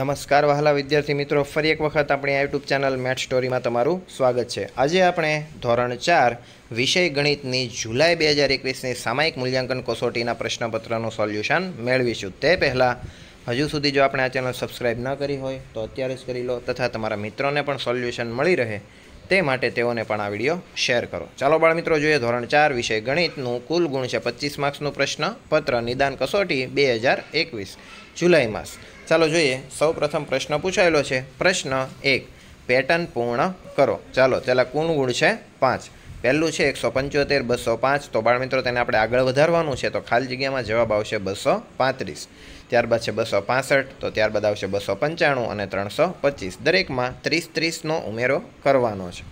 નમસ્કાર વહાલા વિદ્યાર્થી મિત્રો ફરી એક વખત આપણી આ યુટ્યુબ ચેનલ મેટ સ્ટોરીમાં તમારું સ્વાગત છે આજે આપણે ધોરણ ચાર વિષય ગણિતની જુલાઈ બે હજાર એકવીસની સામાયિક મૂલ્યાંકન કસોટીના પ્રશ્નપત્રનું સોલ્યુશન મેળવીશું તે પહેલાં હજુ સુધી જો આપણે આ ચેનલ સબસ્ક્રાઈબ ન કરી હોય તો અત્યારે જ કરી લો તથા તમારા મિત્રોને પણ સોલ્યુશન મળી રહે તે માટે તેઓને પણ આ વિડીયો શેર કરો ચાલો બાળમિત્રો જોઈએ ધોરણ ચાર વિષય ગણિતનું કુલ ગુણ છે પચીસ માર્ક્સનું પ્રશ્ન પત્ર નિદાન કસોટી બે હજાર એકવીસ જુલાઈ માસ ચાલો જોઈએ સૌ પ્રથમ પ્રશ્ન પૂછાયેલો છે પ્રશ્ન એક પેટર્ન પૂર્ણ કરો ચાલો ચાલો કુણ ગુણ છે પાંચ પહેલું છે એકસો પંચોતેર બસો પાંચ તો બાળમિત્રો તેને આપણે આગળ વધારવાનું છે તો ખાલી જગ્યામાં જવાબ આવશે બસો પાંત્રીસ ત્યારબાદ છે બસો પાસઠ તો ત્યારબાદ આવશે બસો પંચાણું અને ત્રણસો પચીસ દરેકમાં ત્રીસ ત્રીસનો ઉમેરો કરવાનો છે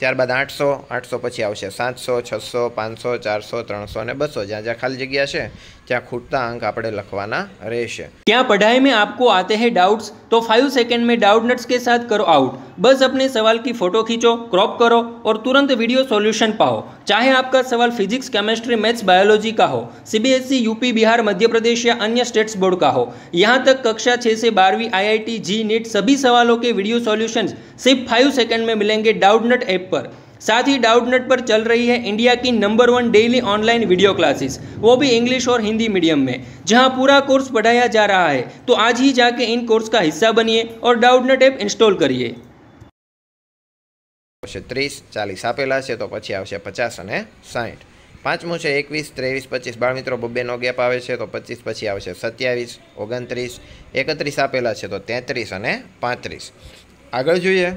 चार बाद 800 800 પછી આવશે 700 600 500 400 300 અને 200 જ્યાં જ્યાં ખાલી જગ્યા છે ત્યાં ખૂટતા અંક આપણે લખવાના રહેશે. ક્યાં ભણાઈમાં આપકો આતે હે ડાઉટ્સ તો 5 સેકન્ડ મે ડાઉટ નોટ્સ કે સાથ કરો આઉટ. બસ અપને સવાલ કી ફોટો ખીચો, ક્રોપ કરો ઓર તુરંત વિડિયો સોલ્યુશન પાઓ. ચાહે આપકો સવાલ ફિઝિક્સ, કેમિસ્ટ્રી, મેથ્સ, બાયોલોજી કા હો, CBSE, UP, બિહાર, મધ્યપ્રદેશ કે અન્ય સ્ટેટ્સ બોર્ડ કા હો. યહાં તક કક્ષા 6 સે 12વી IIT, JEE, NEET સભી સવાલો કે વિડિયો સોલ્યુશન્સ સિર્ફ 5 સેકન્ડ મે મિલેંગે ડાઉટ નોટ પર સાથી ડાઉટ નોટ પર ચલ રહી છે ઇન્ડિયા કી number 1 daily online video classes વો ભી ઇંગ્લિશ ઓર હિન્દી મીડિયમ મે જહા પૂરા કોર્સ ભડાયા જા રહા હે તો આજ હી જાકે ઇન કોર્સ કા હિસ્સા બનીએ ઓર ડાઉટ નોટ એપ ઇન્સ્ટોલ કરિએ 30 40 આપેલા છે તો પછી આવશે 50 અને 60 5મો છે 21 23 25 બાળ મિત્રો બબે નો ગેપ આવે છે તો 25 પછી આવશે 27 29 31 આપેલા છે તો 33 અને 35 આગળ જોઈએ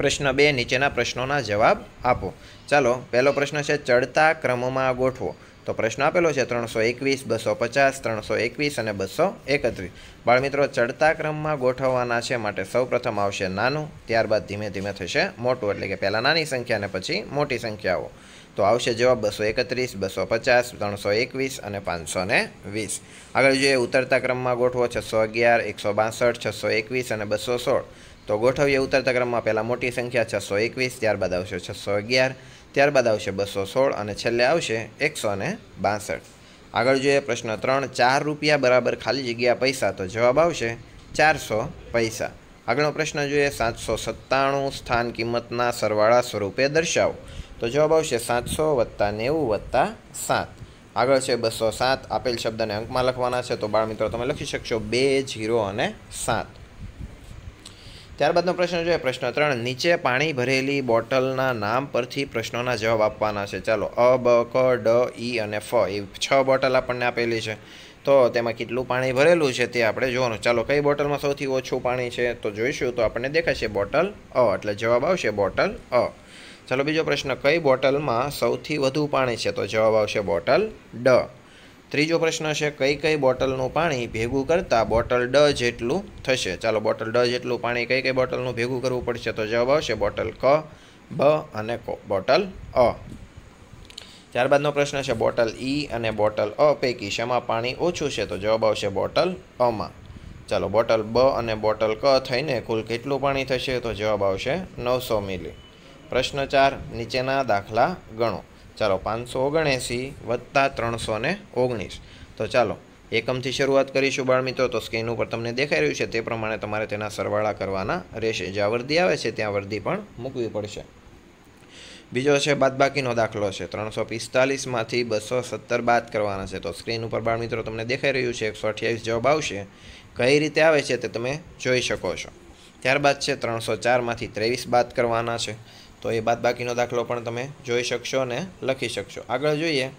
પ્રશ્ન બે નીચેના પ્રશ્નોના જવાબ આપો ચાલો પહેલો પ્રશ્ન છે ચડતા ક્રમમાં ગોઠવો તો પ્રશ્ન આપેલો છે ત્રણસો એકવીસ બસો પચાસ ત્રણસો એકવીસ અને બસો એકત્રીસ બાળમિત્રો ચડતા ક્રમમાં ગોઠવવાના છે માટે સૌપ્રથમ આવશે નાનું ત્યારબાદ ધીમે ધીમે થશે મોટું એટલે કે પહેલાં નાની સંખ્યા અને પછી મોટી સંખ્યાઓ તો આવશે જવાબ બસો એકત્રીસ બસો પચાસ ત્રણસો એકવીસ અને પાંચસો ને વીસ આગળ જોઈએ ઉતરતા ક્રમમાં ગોઠવો છસો અગિયાર એકસો બાસઠ છસો એકવીસ અને બસો સોળ તો ગોઠવીએ ઉતરતા ક્રમમાં પહેલાં મોટી સંખ્યા છસો એકવીસ ત્યારબાદ આવશે છસો અગિયાર ત્યારબાદ આવશે બસો સોળ અને છેલ્લે આવશે એકસો ને બાસઠ આગળ જોઈએ પ્રશ્ન ત્રણ ચાર રૂપિયા બરાબર ખાલી જગ્યા પૈસા તો જવાબ આવશે ચારસો પૈસા આગળનો પ્રશ્ન જોઈએ સાતસો સત્તાણું સ્થાન કિંમતના સરવાળા સ્વરૂપે દર્શાવો તો જવાબ આવશે સાતસો વત્તા નેવું વત્તા સાત આગળ છે બસો સાત આપેલ શબ્દને અંકમાં લખવાના છે તો બાળમિત્રો તમે લખી શકશો બે જીરો અને સાત ત્યારબાદનો પ્રશ્ન જોઈએ પ્રશ્ન ત્રણ નીચે પાણી ભરેલી બોટલના નામ પરથી પ્રશ્નોના જવાબ આપવાના છે ચાલો અ બ ક ડ ઈ અને ફ એ છ બોટલ આપણને આપેલી છે તો તેમાં કેટલું પાણી ભરેલું છે તે આપણે જોવાનું ચાલો કઈ બોટલમાં સૌથી ઓછું પાણી છે તો જોઈશું તો આપણને દેખાશે બોટલ અ એટલે જવાબ આવશે બોટલ અ ચાલો બીજો પ્રશ્ન કઈ બોટલમાં સૌથી વધુ પાણી છે તો જવાબ આવશે બોટલ ડ ત્રીજો પ્રશ્ન છે કઈ કઈ બોટલનું પાણી ભેગું કરતાં બોટલ ડ જેટલું થશે ચાલો બોટલ ડ જેટલું પાણી કઈ કઈ બોટલનું ભેગું કરવું પડશે તો જવાબ આવશે બોટલ ક બ અને બોટલ અ ત્યારબાદનો પ્રશ્ન છે બોટલ ઈ અને બોટલ અ પૈકી શેમાં પાણી ઓછું છે તો જવાબ આવશે બોટલ અમાં ચાલો બોટલ બ અને બોટલ ક થઈને કુલ કેટલું પાણી થશે તો જવાબ આવશે નવસો મિલી પ્રશ્ન ચાર નીચેના દાખલા ગણો ચાલો પાંચસો ઓગણએંસી વત્તા ત્રણસો ને ઓગણીસ તો ચાલો એકમથી શરૂઆત કરીશું બાળમિત્રો તો સ્ક્રીન ઉપર તમને દેખાઈ રહ્યું છે તે પ્રમાણે તમારે તેના સરવાળા કરવાના રહેશે જ્યાં વર્દી આવે છે ત્યાં વર્ધી પણ મૂકવી પડશે બીજો છે બાદબાકીનો દાખલો છે ત્રણસો પિસ્તાલીસમાંથી બસો સત્તર બાદ કરવાના છે તો સ્ક્રીન ઉપર બાળમિત્રો તમને દેખાઈ રહ્યું છે એકસો અઠ્યાવીસ જવાબ આવશે કઈ રીતે આવે છે તે તમે જોઈ શકો છો ત્યારબાદ છે ત્રણસો ચારમાંથી ત્રેવીસ બાદ કરવાના છે તો એ બાદ બાકીનો દાખલો પણ તમે જોઈ શકશો અને લખી શકશો આગળ જોઈએ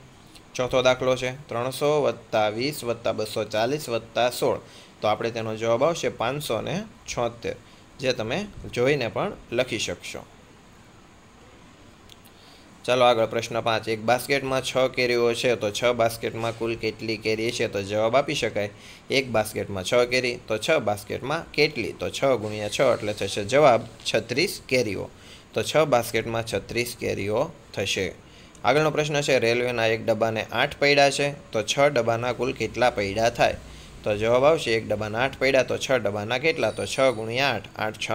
ચોથો દાખલો છે ત્રણસો વત્તા વીસ વત્તા બસો ચાલીસ વત્તા સોળ તો આપણે તેનો જવાબ આવશે પાંચસો ને છોતેર જે તમે જોઈને પણ લખી શકશો ચાલો આગળ પ્રશ્ન પાંચ એક બાસ્કેટમાં છ કેરીઓ છે તો છ બાસ્કેટમાં કુલ કેટલી કેરી છે તો જવાબ આપી શકાય એક બાસ્કેટમાં છ કેરી તો છ બાસ્કેટમાં કેટલી તો છ ગુણ્યા છ એટલે થશે જવાબ છત્રીસ કેરીઓ તો છ બાસ્કેટમાં છત્રીસ કેરીઓ થશે આગળનો પ્રશ્ન છે રેલવેના એક ડબ્બાને આઠ પૈડા છે તો છ ડબ્બાના કુલ કેટલા પૈડા થાય તો જવાબ આવશે એક ડબ્બાના આઠ પૈડા તો છ ડબ્બાના કેટલા તો છ ગુણ્યા આઠ આઠ છ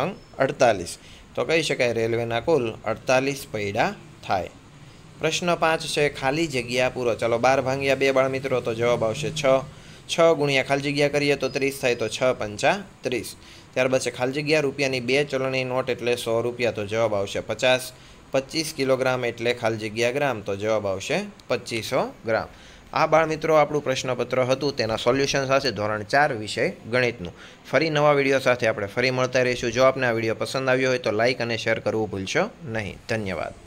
અડતાલીસ તો કહી શકાય રેલવેના કુલ અડતાલીસ પૈડા થાય પ્રશ્ન પાંચ છે ખાલી જગ્યા પૂરો ચલો બાર ભાંગ્યા બે બાળ મિત્રો તો જવાબ આવશે છ છ ગુણ્યા ખાલી જગ્યા કરીએ તો ત્રીસ થાય તો છ પંચા ત્રીસ ત્યારબાદ છે ખાલી જગ્યા રૂપિયાની બે ચલણી નોટ એટલે સો રૂપિયા તો જવાબ આવશે પચાસ પચીસ કિલોગ્રામ એટલે ખાલી જગ્યા ગ્રામ તો જવાબ આવશે પચીસો ગ્રામ આ બાળમિત્રો આપણું પ્રશ્નપત્ર હતું તેના સોલ્યુશન સાથે ધોરણ ચાર વિષય ગણિતનું ફરી નવા વિડીયો સાથે આપણે ફરી મળતા રહીશું જો આપને આ વિડીયો પસંદ આવ્યો હોય તો લાઇક અને શેર કરવું ભૂલશો નહીં ધન્યવાદ